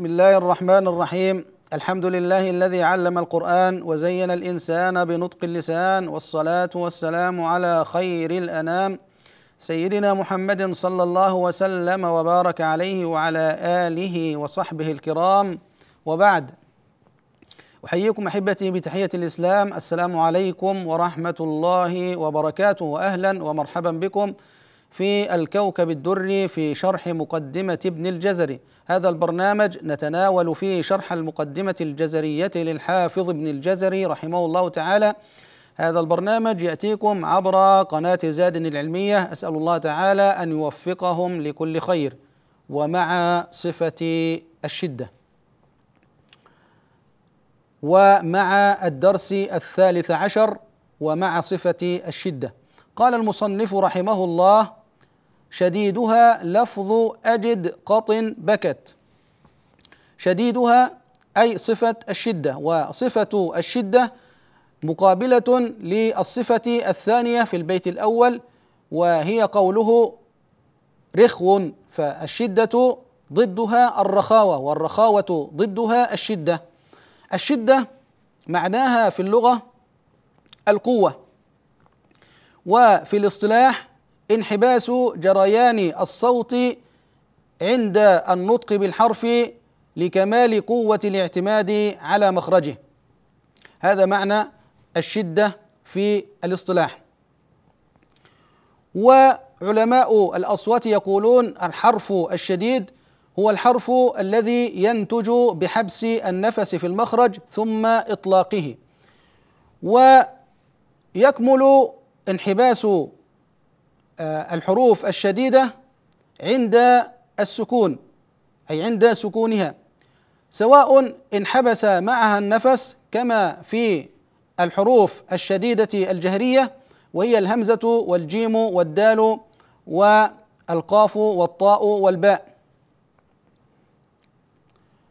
بسم الله الرحمن الرحيم الحمد لله الذي علم القرآن وزين الإنسان بنطق اللسان والصلاة والسلام على خير الأنام سيدنا محمد صلى الله وسلم وبارك عليه وعلى آله وصحبه الكرام وبعد أحييكم أحبتي بتحية الإسلام السلام عليكم ورحمة الله وبركاته وأهلا ومرحبا بكم في الكوكب الدري في شرح مقدمة ابن الجزري هذا البرنامج نتناول فيه شرح المقدمة الجزرية للحافظ ابن الجزري رحمه الله تعالى هذا البرنامج يأتيكم عبر قناة زاد العلمية أسأل الله تعالى أن يوفقهم لكل خير ومع صفة الشدة ومع الدرس الثالث عشر ومع صفة الشدة قال المصنف رحمه الله شديدها لفظ أجد قط بكت شديدها أي صفة الشدة وصفة الشدة مقابلة للصفة الثانية في البيت الأول وهي قوله رخو فالشدة ضدها الرخاوة والرخاوة ضدها الشدة الشدة معناها في اللغة القوة وفي الاصطلاح انحباس جريان الصوت عند النطق بالحرف لكمال قوة الاعتماد على مخرجه هذا معنى الشدة في الاصطلاح وعلماء الأصوات يقولون الحرف الشديد هو الحرف الذي ينتج بحبس النفس في المخرج ثم إطلاقه ويكمل انحباس آه، الحروف الشديدة عند السكون أي عند سكونها سواء انحبس معها النفس كما في الحروف الشديدة الجهرية وهي الهمزة والجيم والدال والقاف والطاء والباء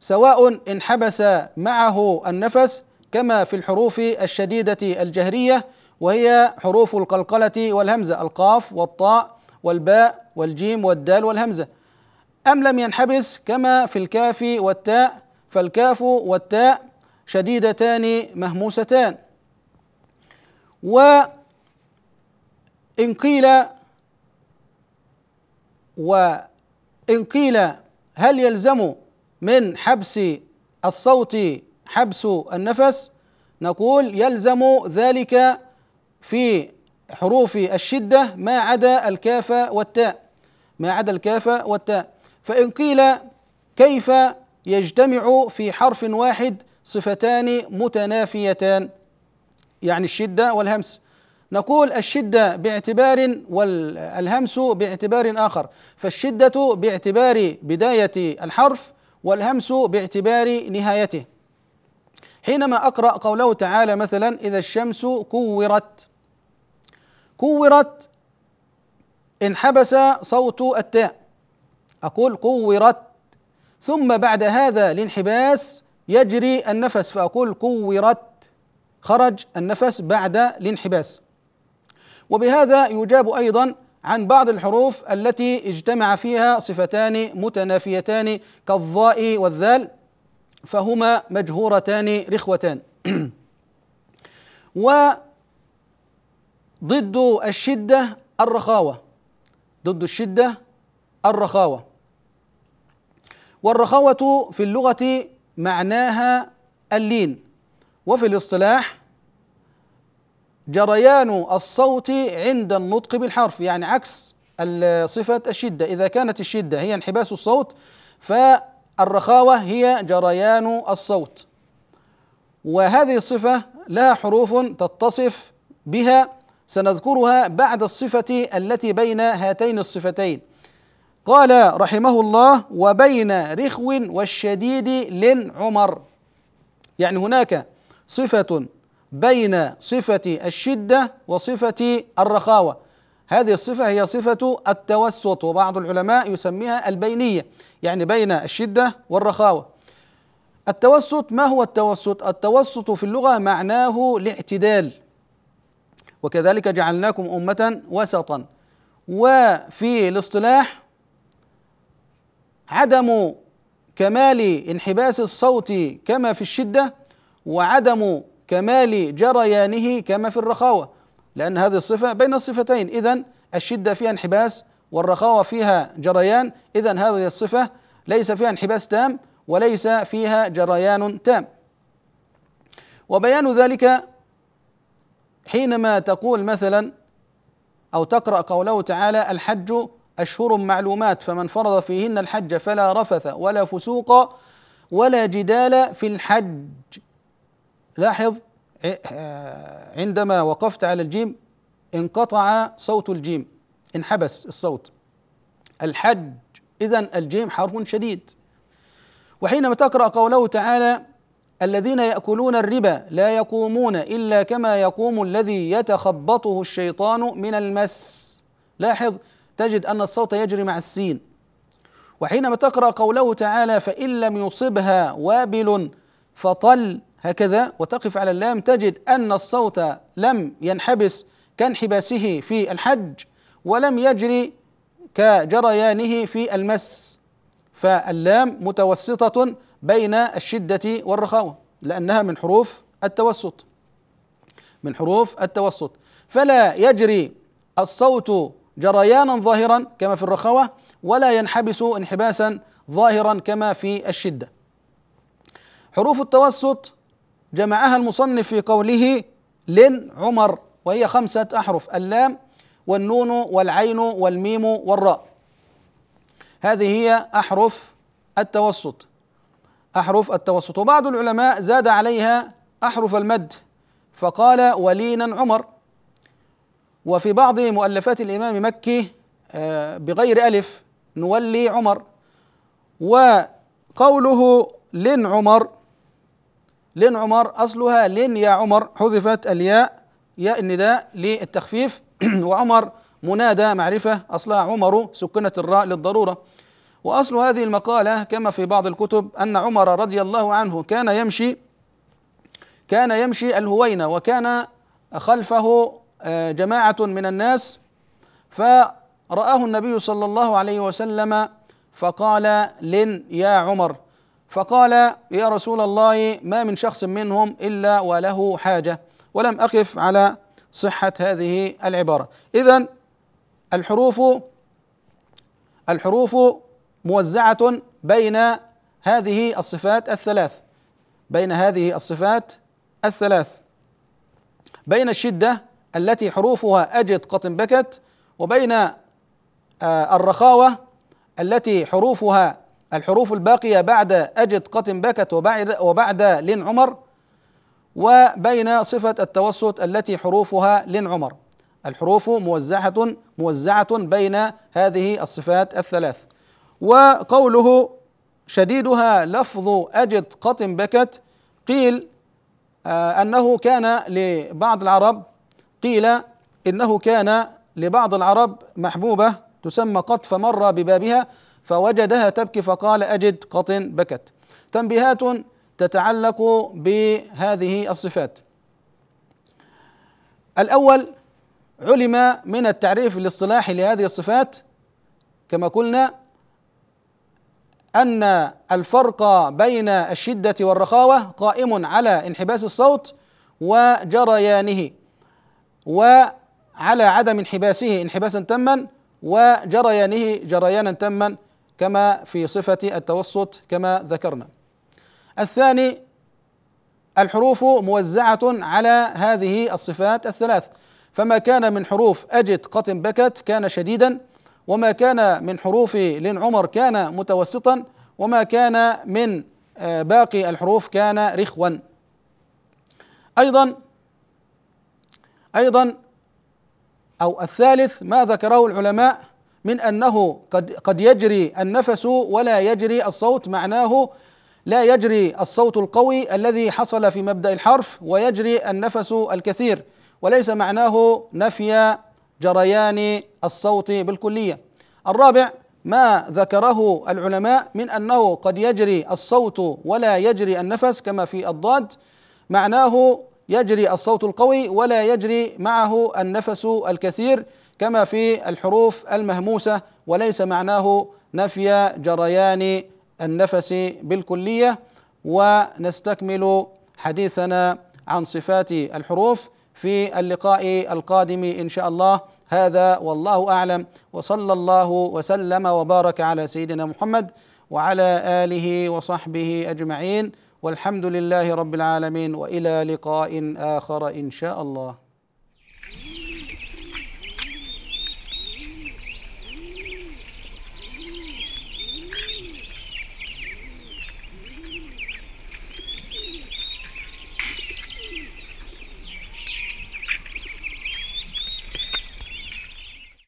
سواء انحبس معه النفس كما في الحروف الشديدة الجهرية وهي حروف القلقلة والهمزة القاف والطاء والباء والجيم والدال والهمزة أم لم ينحبس كما في الكاف والتاء فالكاف والتاء شديدتان مهموستان وإن قيل وإن قيل هل يلزم من حبس الصوت حبس النفس نقول يلزم ذلك في حروف الشدة ما عدا الكاف والتاء ما عدا الكاف والتاء فإن قيل كيف يجتمع في حرف واحد صفتان متنافيتان يعني الشدة والهمس نقول الشدة باعتبار والهمس باعتبار آخر فالشدة باعتبار بداية الحرف والهمس باعتبار نهايته حينما أقرأ قوله تعالى مثلا إذا الشمس كورت كورت انحبس صوت التاء أقول كورت ثم بعد هذا الانحباس يجري النفس فأقول كورت خرج النفس بعد الانحباس وبهذا يجاب أيضا عن بعض الحروف التي اجتمع فيها صفتان متنافيتان كالظاء والذال فهما مجهورتان رخوتان و ضد الشدة الرخاوة ضد الشدة الرخاوة والرخاوة في اللغة معناها اللين وفي الاصطلاح جريان الصوت عند النطق بالحرف يعني عكس صفة الشدة إذا كانت الشدة هي انحباس الصوت فالرخاوة هي جريان الصوت وهذه الصفة لها حروف تتصف بها سنذكرها بعد الصفة التي بين هاتين الصفتين قال رحمه الله وبين رخو والشديد لن عمر يعني هناك صفة بين صفة الشدة وصفة الرخاوة هذه الصفة هي صفة التوسط وبعض العلماء يسميها البينية يعني بين الشدة والرخاوة التوسط ما هو التوسط؟ التوسط في اللغة معناه الاعتدال وكذلك جعلناكم أمة وسطا وفي الاصطلاح عدم كمال انحباس الصوت كما في الشدة وعدم كمال جريانه كما في الرخاوة لأن هذه الصفة بين الصفتين إذا الشدة فيها انحباس والرخاوة فيها جريان إذا هذه الصفة ليس فيها انحباس تام وليس فيها جريان تام وبيان ذلك حينما تقول مثلا أو تقرأ قوله تعالى الحج أشهر معلومات فمن فرض فيهن الحج فلا رفث ولا فسوق ولا جدال في الحج لاحظ عندما وقفت على الجيم انقطع صوت الجيم انحبس الصوت الحج إذا الجيم حرف شديد وحينما تقرأ قوله تعالى الذين ياكلون الربا لا يقومون الا كما يقوم الذي يتخبطه الشيطان من المس لاحظ تجد ان الصوت يجري مع السين وحينما تقرا قوله تعالى فان لم يصبها وابل فطل هكذا وتقف على اللام تجد ان الصوت لم ينحبس كانحباسه في الحج ولم يجري كجريانه في المس فاللام متوسطه بين الشدة والرخاوة لأنها من حروف التوسط من حروف التوسط فلا يجري الصوت جريانا ظاهرا كما في الرخاوة ولا ينحبس انحباسا ظاهرا كما في الشدة حروف التوسط جمعها المصنف في قوله لن عمر وهي خمسة أحرف اللام والنون والعين والميم والراء هذه هي أحرف التوسط أحرف التوسط وبعض العلماء زاد عليها أحرف المد فقال ولينا عمر وفي بعض مؤلفات الإمام مكي آه، بغير ألف نولي عمر وقوله لن عمر لن عمر أصلها لن يا عمر حذفت الياء ياء النداء للتخفيف وعمر منادى معرفة أصلها عمر سكنت الراء للضرورة وأصل هذه المقالة كما في بعض الكتب أن عمر رضي الله عنه كان يمشي كان يمشي الهوينة وكان خلفه آه، جماعة من الناس فرآه النبي صلى الله عليه وسلم فقال لن يا عمر فقال يا رسول الله ما من شخص منهم إلا وله حاجة ولم أقف على صحة هذه العبارة إذا الحروف الحروف موزعة بين هذه الصفات الثلاث بين هذه الصفات الثلاث بين الشدة التي حروفها أجد قط بكت وبين آه، الرخاوة التي حروفها الحروف الباقية بعد أجد قط بكت وبعد, وبعد لن عمر وبين صفة التوسط التي حروفها لن عمر الحروف موزعة موزعة بين هذه الصفات الثلاث وقوله شديدها لفظ أجد قط بكت قيل آه أنه كان لبعض العرب قيل إنه كان لبعض العرب محبوبة تسمى قط فمر ببابها فوجدها تبكي فقال أجد قط بكت تنبيهات تتعلق بهذه الصفات الأول علم من التعريف الاصطلاحي لهذه الصفات كما قلنا أن الفرق بين الشدة والرخاوة قائم على انحباس الصوت وجريانه وعلى عدم انحباسه انحباسا تما وجريانه جريانا تما كما في صفة التوسط كما ذكرنا. الثاني الحروف موزعة على هذه الصفات الثلاث فما كان من حروف أجد قط بكت كان شديدا وما كان من حروف لين عمر كان متوسطا وما كان من آه، باقي الحروف كان رخوا أيضا أيضا أو الثالث ما ذكره العلماء من أنه قد, قد يجري النفس ولا يجري الصوت معناه لا يجري الصوت القوي الذي حصل في مبدأ الحرف ويجري النفس الكثير وليس معناه نفي جريان الصوت بالكليه الرابع ما ذكره العلماء من انه قد يجري الصوت ولا يجري النفس كما في الضاد معناه يجري الصوت القوي ولا يجري معه النفس الكثير كما في الحروف المهموسه وليس معناه نفي جريان النفس بالكليه ونستكمل حديثنا عن صفات الحروف في اللقاء القادم ان شاء الله هذا والله اعلم وصلى الله وسلم وبارك على سيدنا محمد وعلى اله وصحبه اجمعين والحمد لله رب العالمين والى لقاء اخر ان شاء الله